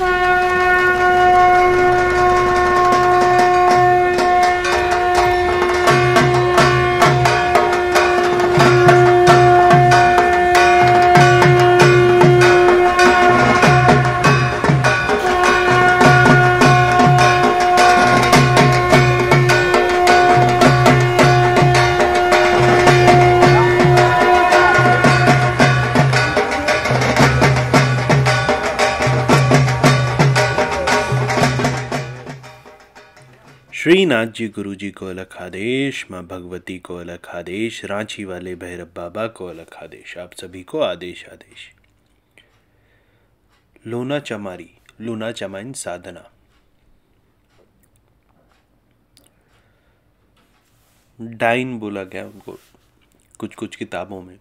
Bye. Srinath जी गुरु जी को अलग आदेश माँ भगवती को अलग आदेश रांची वाले भैरव बाबा को अलग आदेश आप सभी को आदेश आदेश लोना चमारी लूना चमाइन साधना डाइन बोला गया उनको कुछ कुछ किताबों में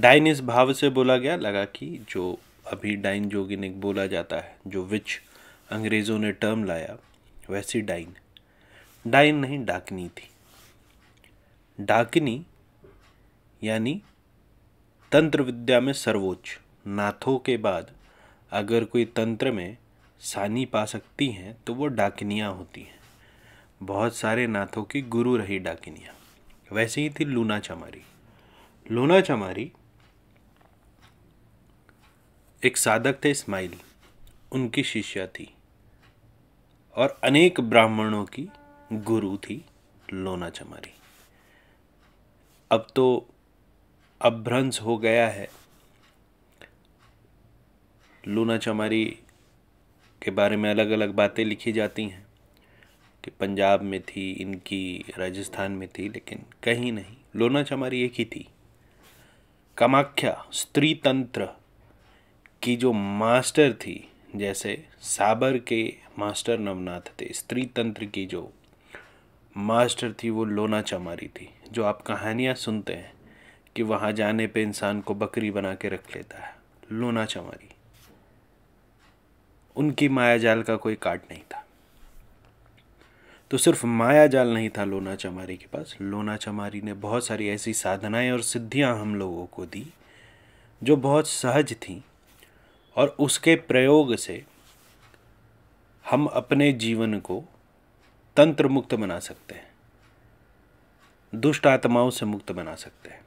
डाइन इस भाव से बोला गया लगा कि जो अभी डाइन जोगिनिक बोला जाता है जो विच अंग्रेज़ों ने टर्म लाया वैसी डाइन डाइन नहीं डाकनी थी डाकनी यानी तंत्र विद्या में सर्वोच्च नाथों के बाद अगर कोई तंत्र में सानी पा सकती हैं तो वो डाकनियाँ होती हैं बहुत सारे नाथों की गुरु रही डाकनियाँ वैसे ही थी लूना चमारी लूना चमारी एक साधक थे इस्माइल उनकी शिष्या थी और अनेक ब्राह्मणों की गुरु थी लोना चमारी अब तो अभ्रंश हो गया है लूना चमारी के बारे में अलग अलग बातें लिखी जाती हैं कि पंजाब में थी इनकी राजस्थान में थी लेकिन कहीं नहीं लोना चमारी एक ही थी कामाख्या स्त्री तंत्र की जो मास्टर थी जैसे साबर के मास्टर नवनाथ थे स्त्री तंत्र की जो मास्टर थी वो लोना चमारी थी जो आप कहानियाँ सुनते हैं कि वहाँ जाने पे इंसान को बकरी बना के रख लेता है लोना चमारी उनकी माया जाल का कोई काट नहीं था तो सिर्फ माया जाल नहीं था लोना चमारी के पास लोना चमारी ने बहुत सारी ऐसी साधनाएं और सिद्धियां हम लोगों को दी जो बहुत सहज थीं और उसके प्रयोग से हम अपने जीवन को तंत्र मुक्त बना सकते हैं दुष्ट आत्माओं से मुक्त बना सकते हैं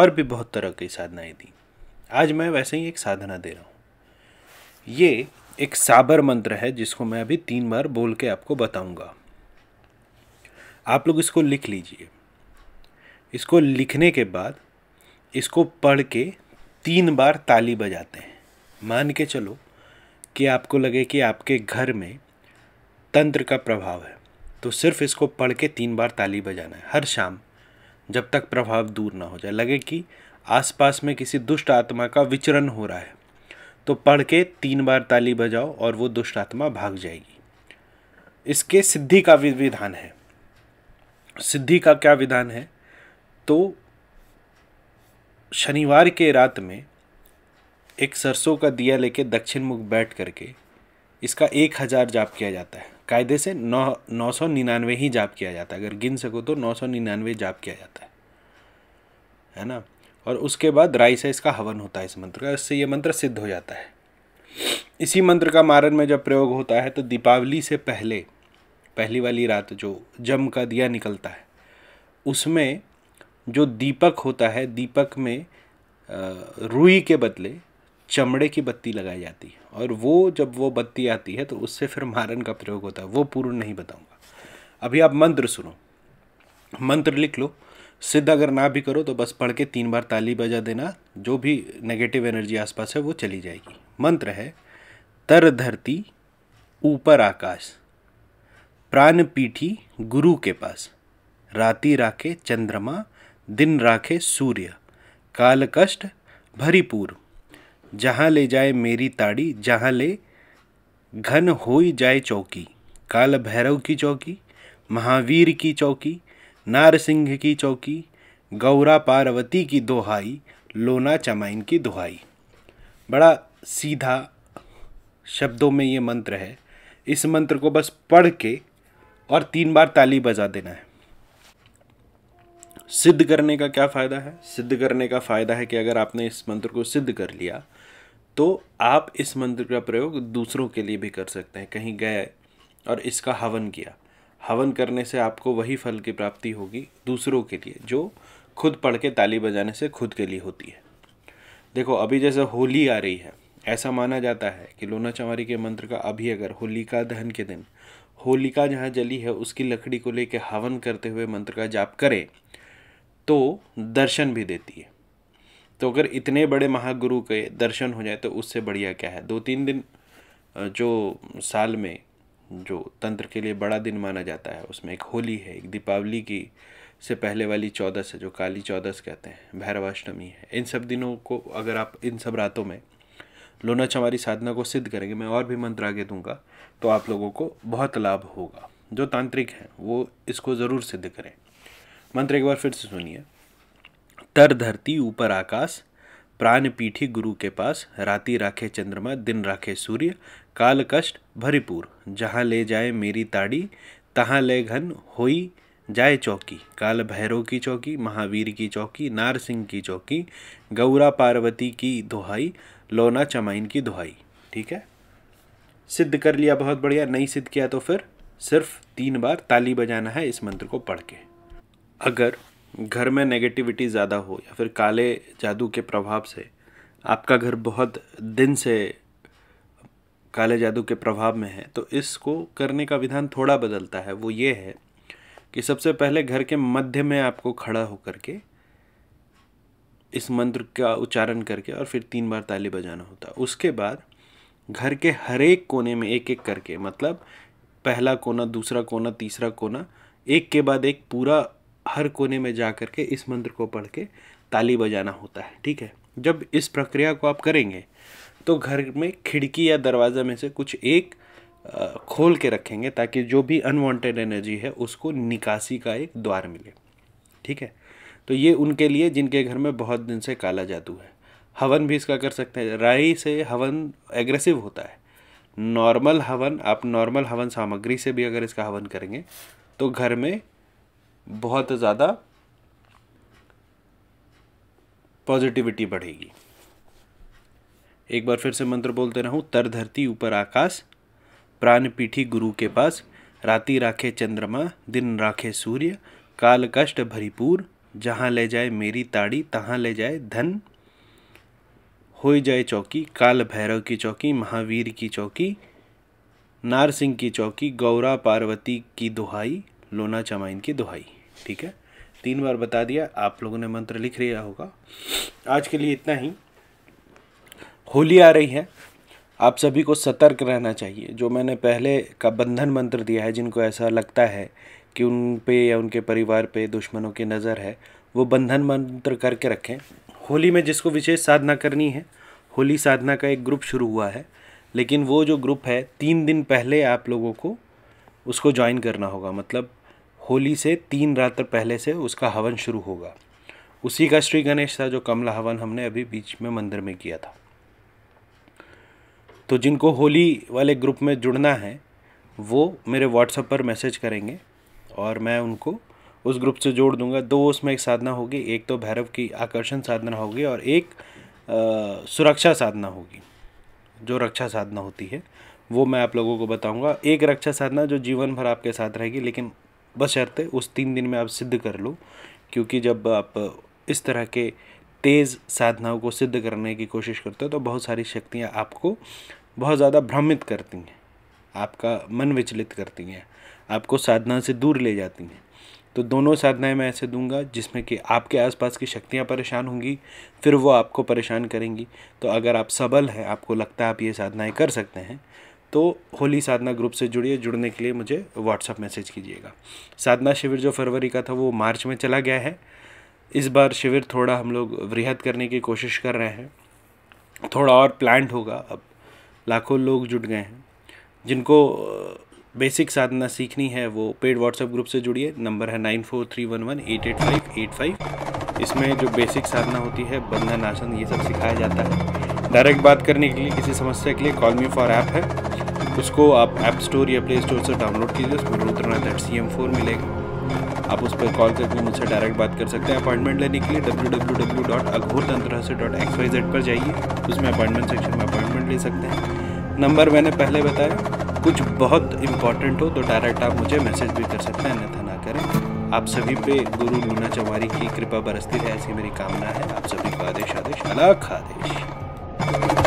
और भी बहुत तरह की साधनाएं दी आज मैं वैसे ही एक साधना दे रहा हूँ ये एक साबर मंत्र है जिसको मैं अभी तीन बार बोल के आपको बताऊंगा आप लोग इसको लिख लीजिए इसको लिखने के बाद इसको पढ़ के तीन बार ताली बजाते हैं मान के चलो कि आपको लगे कि आपके घर में तंत्र का प्रभाव है तो सिर्फ इसको पढ़ के तीन बार ताली बजाना है हर शाम जब तक प्रभाव दूर ना हो जाए लगे कि आसपास में किसी दुष्ट आत्मा का विचरण हो रहा है तो पढ़ के तीन बार ताली बजाओ और वो दुष्ट आत्मा भाग जाएगी इसके सिद्धि का विधान है सिद्धि का क्या विधान है तो शनिवार के रात में एक सरसों का दिया लेके दक्षिण मुख बैठ करके इसका एक हज़ार जाप किया जाता है कायदे से नौ नौ सौ निन्यानवे ही जाप किया जाता है अगर गिन सको तो नौ सौ निन्यानवे जाप किया जाता है है ना और उसके बाद राई से इसका हवन होता है इस मंत्र का इससे ये मंत्र सिद्ध हो जाता है इसी मंत्र का मारन में जब प्रयोग होता है तो दीपावली से पहले पहली वाली रात जो जम का दिया निकलता है उसमें जो दीपक होता है दीपक में रुई के बदले चमड़े की बत्ती लगाई जाती है और वो जब वो बत्ती आती है तो उससे फिर मारन का प्रयोग होता है वो पूर्ण नहीं बताऊंगा अभी आप मंत्र सुनो मंत्र लिख लो सिद्ध अगर ना भी करो तो बस पढ़ के तीन बार ताली बजा देना जो भी नेगेटिव एनर्जी आसपास है वो चली जाएगी मंत्र है तर धरती ऊपर आकाश प्राण पीठी गुरु के पास राति राखे चंद्रमा दिन राखे सूर्य काल कष्ट भरीपूर्व जहाँ ले जाए मेरी ताड़ी जहाँ ले घन हो जाए चौकी काल भैरव की चौकी महावीर की चौकी नार सिंह की चौकी गौरा पार्वती की दोहाई लोना चमाइन की दोहाई बड़ा सीधा शब्दों में ये मंत्र है इस मंत्र को बस पढ़ के और तीन बार ताली बजा देना है सिद्ध करने का क्या फ़ायदा है सिद्ध करने का फ़ायदा है कि अगर आपने इस मंत्र को सिद्ध कर लिया तो आप इस मंत्र का प्रयोग दूसरों के लिए भी कर सकते हैं कहीं गए और इसका हवन किया हवन करने से आपको वही फल की प्राप्ति होगी दूसरों के लिए जो खुद पढ़ के ताली बजाने से खुद के लिए होती है देखो अभी जैसे होली आ रही है ऐसा माना जाता है कि लोना चमारी के मंत्र का अभी अगर होलिका दहन के दिन होलिका जहाँ जली है उसकी लकड़ी को लेकर हवन करते हुए मंत्र का जाप करें तो दर्शन भी देती है तो अगर इतने बड़े महागुरु के दर्शन हो जाए तो उससे बढ़िया क्या है दो तीन दिन जो साल में जो तंत्र के लिए बड़ा दिन माना जाता है उसमें एक होली है एक दीपावली की से पहले वाली चौदस है जो काली चौदस कहते हैं भैरवाष्टमी है इन सब दिनों को अगर आप इन सब रातों में लोना चमारी साधना को सिद्ध करेंगे मैं और भी मंत्र आगे दूंगा तो आप लोगों को बहुत लाभ होगा जो तांत्रिक हैं वो इसको ज़रूर सिद्ध करें मंत्र एक बार फिर से सुनिए तर धरती ऊपर आकाश प्राण पीठी गुरु के पास राति राखे चंद्रमा दिन राखे सूर्य काल कष्ट भरिपूर जहाँ ले जाए मेरी ताड़ी तहाँ ले घन होई जाए चौकी काल भैरव की चौकी महावीर की चौकी नार सिंह की चौकी गौरा पार्वती की दोहाई लोना चमाइन की दोहाई ठीक है सिद्ध कर लिया बहुत बढ़िया नहीं सिद्ध किया तो फिर सिर्फ तीन बार ताली बजाना है इस मंत्र को पढ़ के अगर घर में नेगेटिविटी ज़्यादा हो या फिर काले जादू के प्रभाव से आपका घर बहुत दिन से काले जादू के प्रभाव में है तो इसको करने का विधान थोड़ा बदलता है वो ये है कि सबसे पहले घर के मध्य में आपको खड़ा होकर के इस मंत्र का उच्चारण करके और फिर तीन बार ताली बजाना होता है उसके बाद घर के हर एक कोने में एक एक करके मतलब पहला कोना दूसरा कोना तीसरा कोना एक के बाद एक पूरा हर कोने में जा कर के इस मंत्र को पढ़ के ताली बजाना होता है ठीक है जब इस प्रक्रिया को आप करेंगे तो घर में खिड़की या दरवाज़ा में से कुछ एक खोल के रखेंगे ताकि जो भी अनवांटेड एनर्जी है उसको निकासी का एक द्वार मिले ठीक है तो ये उनके लिए जिनके घर में बहुत दिन से काला जादू है हवन भी इसका कर सकते हैं राई से हवन एग्रेसिव होता है नॉर्मल हवन आप नॉर्मल हवन सामग्री से भी अगर इसका हवन करेंगे तो घर में बहुत ज़्यादा पॉजिटिविटी बढ़ेगी एक बार फिर से मंत्र बोलते रहूं तर धरती ऊपर आकाश प्राण पीठी गुरु के पास राति राखे चंद्रमा दिन राखे सूर्य काल कष्ट भरीपूर जहां ले जाए मेरी ताड़ी तहां ले जाए धन हो जाए चौकी काल भैरव की चौकी महावीर की चौकी नार सिंह की चौकी गौरा पार्वती की दुहाई लोना चमाइन की दुहाई ठीक है तीन बार बता दिया आप लोगों ने मंत्र लिख लिया होगा आज के लिए इतना ही होली आ रही है आप सभी को सतर्क रहना चाहिए जो मैंने पहले का बंधन मंत्र दिया है जिनको ऐसा लगता है कि उन पे या उनके परिवार पे दुश्मनों की नज़र है वो बंधन मंत्र करके रखें होली में जिसको विशेष साधना करनी है होली साधना का एक ग्रुप शुरू हुआ है लेकिन वो जो ग्रुप है तीन दिन पहले आप लोगों को उसको ज्वाइन करना होगा मतलब होली से तीन रात्र पहले से उसका हवन शुरू होगा उसी का श्री गणेश था जो कमला हवन हमने अभी बीच में मंदिर में किया था तो जिनको होली वाले ग्रुप में जुड़ना है वो मेरे व्हाट्सएप पर मैसेज करेंगे और मैं उनको उस ग्रुप से जोड़ दूंगा दो उसमें एक साधना होगी एक तो भैरव की आकर्षण साधना होगी और एक आ, सुरक्षा साधना होगी जो रक्षा साधना होती है वो मैं आप लोगों को बताऊंगा एक रक्षा साधना जो जीवन भर आपके साथ रहेगी लेकिन बशर्ते उस तीन दिन में आप सिद्ध कर लो क्योंकि जब आप इस तरह के तेज़ साधनाओं को सिद्ध करने की कोशिश करते हो तो बहुत सारी शक्तियाँ आपको बहुत ज़्यादा भ्रमित करती हैं आपका मन विचलित करती हैं आपको साधना से दूर ले जाती हैं तो दोनों साधनाएं मैं ऐसे दूंगा जिसमें कि आपके आसपास की शक्तियां परेशान होंगी फिर वो आपको परेशान करेंगी तो अगर आप सबल हैं आपको लगता है आप ये साधनाएं कर सकते हैं तो होली साधना ग्रुप से जुड़िए जुड़ने के लिए मुझे व्हाट्सअप मैसेज कीजिएगा साधना शिविर जो फरवरी का था वो मार्च में चला गया है इस बार शिविर थोड़ा हम लोग वृहद करने की कोशिश कर रहे हैं थोड़ा और प्लान्ड होगा अब लाखों लोग जुट गए हैं जिनको बेसिक साधना सीखनी है वो पेड व्हाट्सएप ग्रुप से जुड़िए नंबर है nine four three one one eight eight five eight five इसमें जो बेसिक साधना होती है बंधन आसन ये सब सिखाया जाता है डायरेक्ट बात करने के लिए किसी समस्या के लिए कॉल मी फॉर ऐप है उसको आप ऐप स्टोर या प्ले स्टोर से डाउनलोड कीजिए उसको Rudranath at C M four मिलेगा आप उस पर कॉल करके मुझसे डायरेक्ट बात कर सकते हैं अपॉइंटमेंट लेने के लिए W W W dot Aghor Tantra dot x Y Z पर जाइए उसमें अपॉइंटमेंट सेक्शन में अपॉइंटमेंट ले सकते हैं नंबर मैंने पहले बताया कुछ बहुत इंपॉर्टेंट हो तो डायरेक्ट आप मुझे मैसेज भी कर सकते हैं अन्यथा ना करें आप सभी पे गुरु लूना चौहारी की कृपा बरसती रहे ऐसी मेरी कामना है आप सभी का आदेश आदेश अलाख आदेश